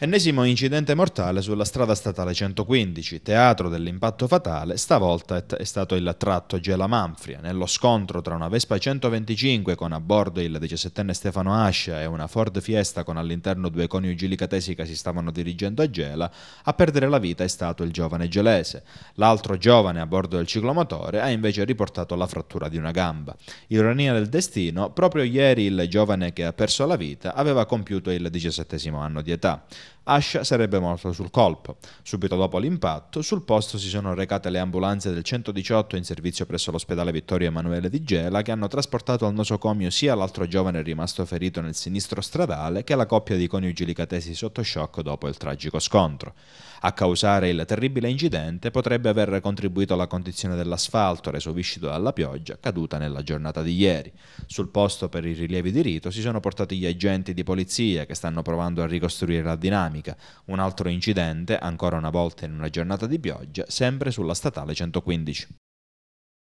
Ennesimo incidente mortale sulla strada statale 115, teatro dell'impatto fatale, stavolta è stato il tratto Gela Manfria. Nello scontro tra una Vespa 125 con a bordo il 17enne Stefano Ascia e una Ford Fiesta con all'interno due coniugi licatesi che si stavano dirigendo a Gela, a perdere la vita è stato il giovane gelese. L'altro giovane a bordo del ciclomotore ha invece riportato la frattura di una gamba. Ironia del destino, proprio ieri il giovane che ha perso la vita aveva compiuto il 17 anno di età. Ash sarebbe morto sul colpo. Subito dopo l'impatto, sul posto si sono recate le ambulanze del 118 in servizio presso l'ospedale Vittorio Emanuele di Gela che hanno trasportato al nosocomio sia l'altro giovane rimasto ferito nel sinistro stradale che la coppia di coniugi licatesi sotto shock dopo il tragico scontro. A causare il terribile incidente potrebbe aver contribuito alla condizione dell'asfalto reso viscido dalla pioggia caduta nella giornata di ieri. Sul posto per i rilievi di rito si sono portati gli agenti di polizia che stanno provando a ricostruire la dinamica aerodinamica. Un altro incidente, ancora una volta in una giornata di pioggia, sempre sulla statale 115.